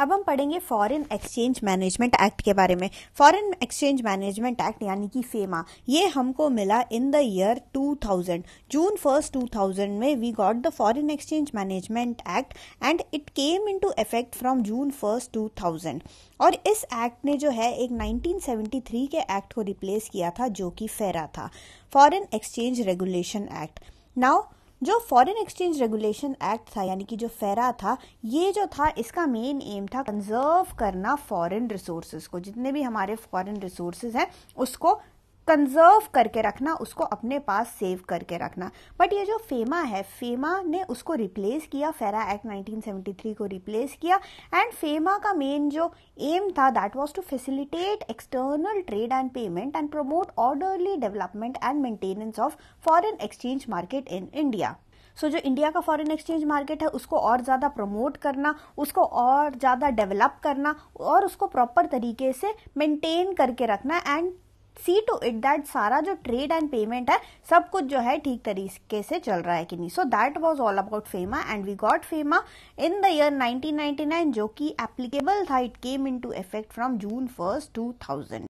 अब हम पढ़ेंगे फॉरेन एक्सचेंज मैनेजमेंट एक्ट के बारे में फॉरेन एक्सचेंज मैनेजमेंट एक्ट यानी कि फेमा ये हमको मिला in the year 2000 June first 2000 में we got the foreign exchange management act and it came into effect from June first 2000 और इस एक्ट ने जो है एक 1973 के एक्ट को रिप्लेस किया था जो कि फेरा था foreign exchange regulation act now जो फॉरेन एक्सचेंज रेगुलेशन एक्ट था यानी कि जो फेरा था ये जो था इसका मेन एम था कंजर्व करना फॉरेन रिसोर्सेज को जितने भी हमारे फॉरेन रिसोर्सेज हैं उसको कंजर्व करके रखना उसको अपने पास सेव करके रखना बट ये जो फेमा है फेमा ने उसको रिप्लेस किया फेरा एक्ट 1973 को रिप्लेस किया एंड फेमा का मेन जो एम था that was to facilitate external trade and payment and promote orderly development and maintenance of foreign exchange market in India so so, जो इंडिया का फॉरेन एक्सचेंज मार्केट है उसको और ज़्यादा प्रमोट करना उसको और ज़्यादा डेवलप करना और उसको प्रॉपर तरीके से मेंटेन करके रखना and see to it that सारा जो ट्रेड एंड पेमेंट है सब कुछ जो है ठीक तरीके से चल रहा है कि नहीं so that was all about FEMA and we got FEMA in the year 1999 जो कि एप्लीकेबल था it came into effect from June first two thousand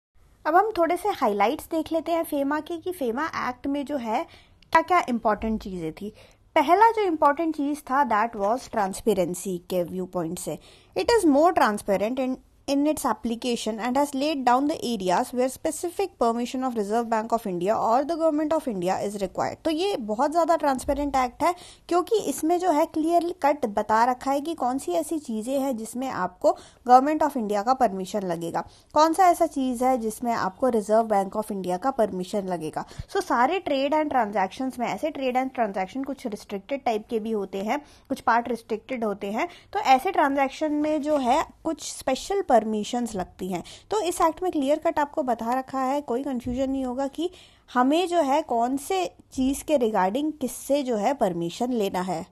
अब हम थोड़े से हाईलाइट्स देख लेते हैं फेमा के कि फेमा एक्ट में जो है क्या क्या इंपॉर्टेंट चीज़ें थी पहला जो इम्पोर्टेंट चीज़ था दैट वॉज ट्रांसपेरेंसी के व्यू पॉइंट से it is more transparent in in its application and has laid down the areas where specific permission of Reserve bank of India और the government of India is required तो ये बहुत ज़्यादा transparent act है क्योंकि इसमें जो है क्लियरली कट बता रखा है कि कौन सी ऐसी चीज़ें हैं जिसमें आपको गवर्नमेंट ऑफ इंडिया का परमिशन लगेगा कौन सा ऐसा चीज़ है जिसमें आपको रिजर्व बैंक ऑफ इंडिया का परमिशन लगेगा सो so, सारे ट्रेड एंड ट्रांजेक्शन में ऐसे ट्रेड एंड ट्रांजेक्शन कुछ रिस्ट्रिक्टेड टाइप के भी होते हैं कुछ पार्ट रिस्ट्रिक्टेड होते हैं तो ऐसे ट्रांजेक्शन में जो है कुछ स्पेशल परमिशंस लगती हैं तो इस एक्ट में क्लियर कट आपको बता रखा है कोई कंफ्यूजन नहीं होगा कि हमें जो है कौन से चीज़ के रिगार्डिंग किससे जो है परमिशन लेना है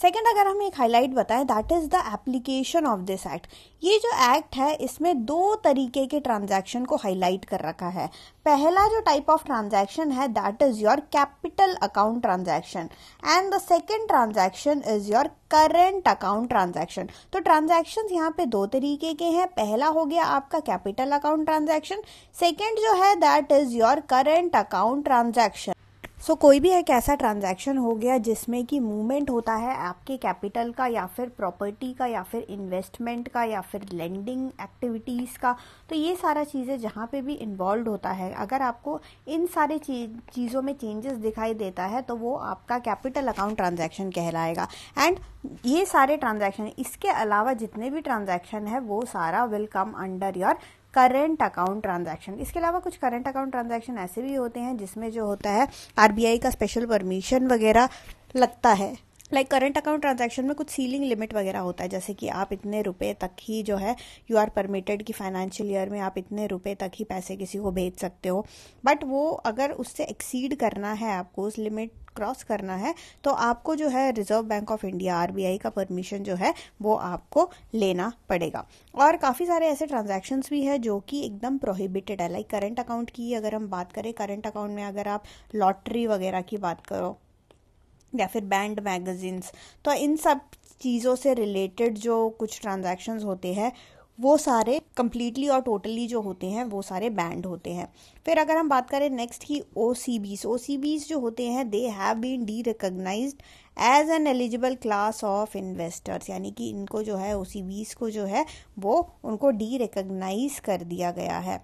सेकेंड अगर हम एक हाईलाइट बताएं that is the application of this act ये जो एक्ट है इसमें दो तरीके के ट्रांजैक्शन को हाईलाइट कर रखा है पहला जो टाइप ऑफ ट्रांजैक्शन है that is your capital account transaction and the second transaction is your current account transaction तो ट्रांजैक्शन यहाँ पे दो तरीके के हैं पहला हो गया आपका कैपिटल अकाउंट ट्रांजैक्शन सेकेंड जो है that is your current account transaction so so, कोई भी एक ऐसा ट्रांजैक्शन हो गया जिसमें कि मूवमेंट होता है आपके कैपिटल का या फिर प्रॉपर्टी का या फिर इन्वेस्टमेंट का या फिर लेंडिंग एक्टिविटीज़ का तो ये सारा चीज़ें जहाँ पे भी इन्वॉल्व होता है अगर आपको इन सारे चीज़ों में चेंजेस दिखाई देता है तो वो आपका कैपिटल अकाउंट ट्रांजेक्शन कहलाएगा एंड ये सारे ट्रांजेक्शन इसके अलावा जितने भी ट्रांजेक्शन है वो सारा will come under your current account transaction इसके अलावा कुछ करंट अकाउंट ट्रांजैक्शन ऐसे भी होते हैं जिसमें जो होता है आरबीआई का स्पेशल परमिशन वगैरह लगता है लाइक करंट अकाउंट ट्रांजैक्शन में कुछ सीलिंग लिमिट वगैरह होता है जैसे कि आप इतने रुपए तक ही जो है यू आर परमिटेड कि फाइनेंशियल ईयर में आप इतने रुपए तक ही पैसे किसी को भेज सकते हो बट वो अगर उससे एक्सीड करना है आपको उस लिमिट क्रॉस करना है तो आपको जो है reserve bank of India RBI का परमिशन जो है वो आपको लेना पड़ेगा और काफ़ी सारे ऐसे ट्रांजैक्शंस भी है जो कि एकदम प्रोहिबिटेड है लाइक करंट अकाउंट की अगर हम बात करें करंट अकाउंट में अगर आप लॉटरी वगैरह की बात करो या फिर बैंड मैगजीन्स तो इन सब चीज़ों से रिलेटेड जो कुछ ट्रांजेक्शन होते हैं वो सारे कम्प्लीटली और टोटली जो होते हैं वो सारे बैंड होते हैं फिर अगर हम बात करें नेक्स्ट की ओ सी बीस ओ सी बीस जो होते हैं they have been derecognise as an eligible class of investors यानी कि इनको जो है ओ सी बीस को जो है वो उनको डी रिकोगनाइज कर दिया गया है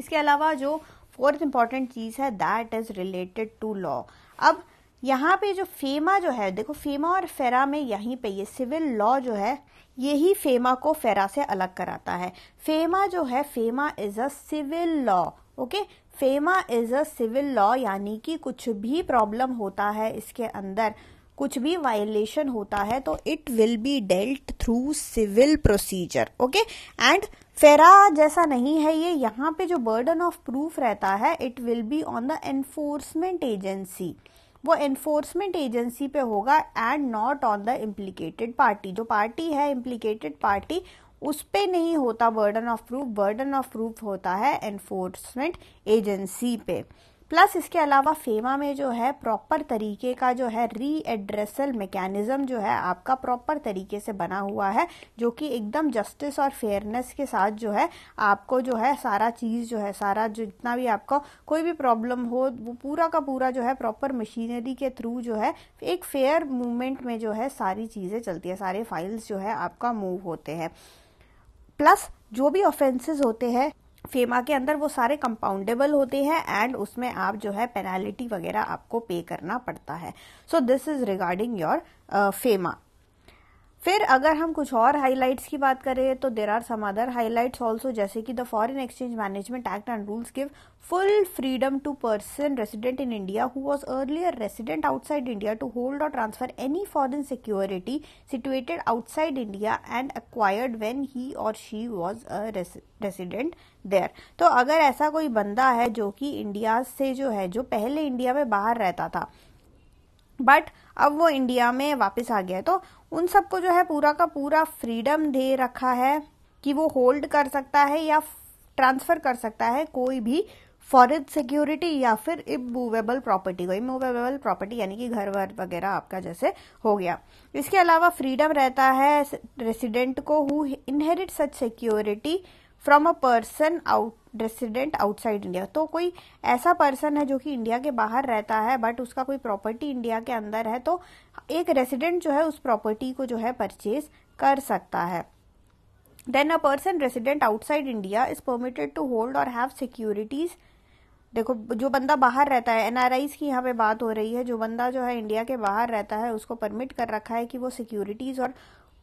इसके अलावा जो फोर्थ इम्पॉर्टेंट चीज़ है that is related to law अब यहाँ पे जो फेमा जो है देखो फेमा और फेरा में यहीं पे ये सिविल लॉ जो है यही फेमा को फेरा से अलग कराता है फेमा जो है FEMA is a civil law okay FEMA is a civil law यानी कि कुछ भी प्रॉब्लम होता है इसके अंदर कुछ भी वायलेशन होता है तो it will be dealt through civil procedure okay and FERA जैसा नहीं है ये यहाँ पे जो बर्डन ऑफ प्रूफ रहता है it will be on the enforcement agency वो एनफोर्समेंट एजेंसी पे होगा and not on the implicated party जो पार्टी है इम्प्लीकेटेड पार्टी उस पर नहीं होता burden of proof burden of proof होता है एनफोर्समेंट एजेंसी पे प्लस इसके अलावा फेमा में जो है प्रॉपर तरीके का जो है री एड्रेसल मैकेनिज्म जो है आपका प्रॉपर तरीके से बना हुआ है जो कि एकदम जस्टिस और फेयरनेस के साथ जो है आपको जो है सारा चीज़ जो है सारा जितना भी आपको कोई भी प्रॉब्लम हो वो पूरा का पूरा जो है प्रॉपर मशीनरी के थ्रू जो है एक फेयर मूवमेंट में जो है सारी चीज़ें चलती है सारे फाइल्स जो है आपका मूव होते हैं प्लस जो भी ऑफेंसेस होते हैं फेमा के अंदर वो सारे कंपाउंडेबल होते हैं एंड उसमें आप जो है पेनाल्टी वगैरह आपको पे करना पड़ता है so this is regarding your FEMA फिर अगर हम कुछ और हाईलाइट्स की बात करें तो there are some other highlights also जैसे कि the foreign exchange management act and rules give full freedom to person resident in India who was earlier resident outside India to hold और transfer any foreign security situated outside India and acquired when he और she was a resident there तो अगर ऐसा कोई बंदा है जो कि इंडिया से जो है जो पहले इंडिया में बाहर रहता था बट अब वो इंडिया में वापस आ गया है तो उन सबको जो है पूरा का पूरा फ्रीडम दे रखा है कि वो होल्ड कर सकता है या ट्रांसफर कर सकता है कोई भी फॉरन सिक्योरिटी या फिर इमूवेबल प्रॉपर्टी को इमूवेबल प्रॉपर्टी यानी कि घर वर वगैरह आपका जैसे हो गया इसके अलावा फ्रीडम रहता है रेसिडेंट को who inherit such security from a person out resident outside India तो कोई ऐसा पर्सन है जो कि इंडिया के बाहर रहता है बट उसका कोई प्रॉपर्टी इंडिया के अंदर है तो एक रेसिडेंट जो है उस प्रॉपर्टी को जो है परचेज कर सकता है then a person resident outside India is permitted to hold और हैव सिक्योरिटीज देखो जो बंदा बाहर रहता है एनआरआईज की यहाँ पे बात हो रही है जो बंदा जो है इंडिया के बाहर रहता है उसको परमिट कर रखा है कि वो सिक्योरिटीज और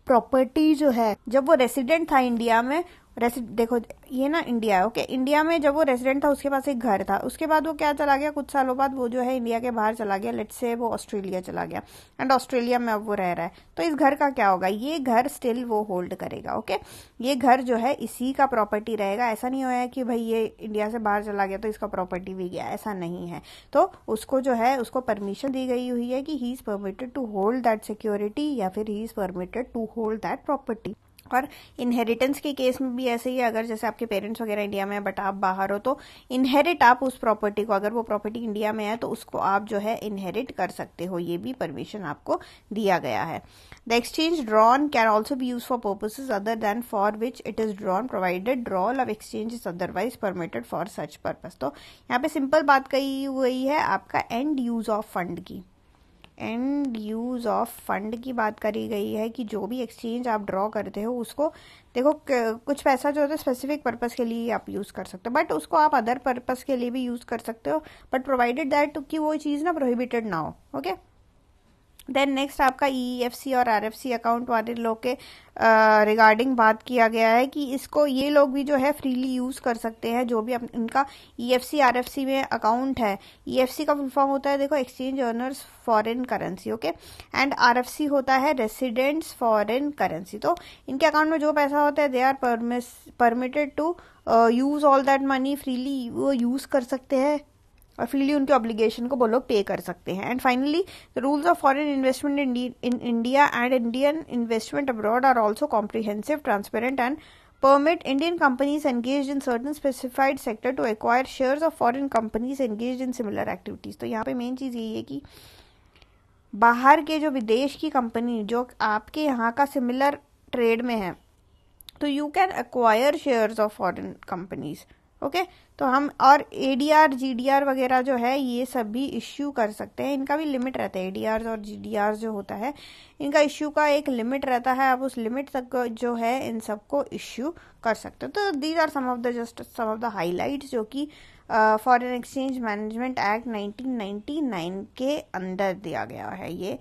प्रॉपर्टी जो है जब वो रेसिडेंट था इंडिया में देखो ये ना इंडिया है ओके इंडिया में जब वो रेसिडेंट था उसके पास एक घर था उसके बाद वो क्या चला गया कुछ सालों बाद वो जो है इंडिया के बाहर चला गया लेट से वो ऑस्ट्रेलिया चला गया एंड ऑस्ट्रेलिया में अब वो रह रहा है तो इस घर का क्या होगा ये घर स्टिल वो होल्ड करेगा ओके ये घर जो है इसी का प्रॉपर्टी रहेगा ऐसा नहीं होया कि भाई ये इंडिया से बाहर चला गया तो इसका प्रॉपर्टी भी गया ऐसा नहीं है तो उसको जो है उसको परमिशन दी गई हुई है कि he is permitted to hold that security या फिर he is permitted to hold that property और इनहेरिटेंस के केस में भी ऐसे ही अगर जैसे आपके पेरेंट्स वगैरह इंडिया में है बट आप बाहर हो तो इनहेरिट आप उस प्रॉपर्टी को अगर वो प्रॉपर्टी इंडिया में है तो उसको आप जो है इनहेरिट कर सकते हो ये भी परमिशन आपको दिया गया है the exchange drawn can also be use for purposes other than for which it is drawn provided drawal of exchange is otherwise permitted for such purpose तो यहाँ पे सिंपल बात कही हुई है आपका एंड यूज ऑफ फंड की end use of fund की बात करी गई है कि जो भी एक्सचेंज आप ड्रॉ करते हो उसको देखो कुछ पैसा जो होता है स्पेसिफिक पर्पस के लिए आप यूज़ कर सकते हो बट उसको आप अदर पर्पस के लिए भी यूज़ कर सकते हो बट प्रोवाइडेड दैट कि वो चीज़ ना प्रोहिबिटेड ना हो ओके okay? देन नेक्स्ट आपका ई e e और आर अकाउंट वाले लोग के रिगार्डिंग uh, बात किया गया है कि इसको ये लोग भी जो है फ्रीली यूज कर सकते हैं जो भी इनका उनका ई एफ में अकाउंट है ई e का फुल फॉर्म होता है देखो exchange earners foreign currency okay and R होता है रेसिडेंट्स फॉरेन करेंसी तो इनके अकाउंट में जो पैसा होता है they are permitted to use all that money freely वो यूज कर सकते हैं और फ्रीली उनके ऑब्लिगेशन को वो लोग पे कर सकते हैं and finally the rules of foreign investment in India and Indian investment abroad are also comprehensive transparent and permit Indian companies engage in certain specified sector to acquire share of foreign companies engage in similar activities तो यहाँ पे main चीज़ यही है कि बाहर के जो विदेश की कंपनी जो आपके यहाँ का सिमिलर ट्रेड में है तो you can acquire shares of foreign companies okay तो हम और A D G D R वगैरह जो है ये सब भी इश्यू कर सकते हैं इनका भी लिमिट रहता है ए और जी डी आर जो होता है इनका इश्यू का एक लिमिट रहता है आप उस लिमिट तक जो है इन सबको इश्यू कर सकते हो तो these are some of the just some of the highlight जो कि फॉरेन एक्सचेंज मैनेजमेंट एक्ट 1999 के अंदर दिया गया है ये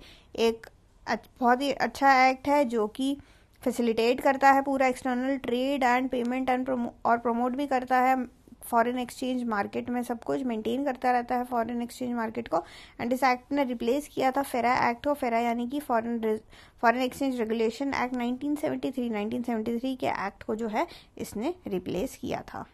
एक बहुत ही अच्छा एक्ट है जो कि uh, फैसिलिटेट करता है पूरा external trade and payment and और प्रमोट भी करता है फॉरेन एक्सचेंज मार्केट में सब कुछ मेंटेन करता रहता है फॉरेन एक्सचेंज मार्केट को एंड इस एक्ट ने रिप्लेस किया था फेरा एक्ट को फेरा यानी कि foreign foreign exchange regulation act 1973 1973 के एक्ट को जो है इसने रिप्लेस किया था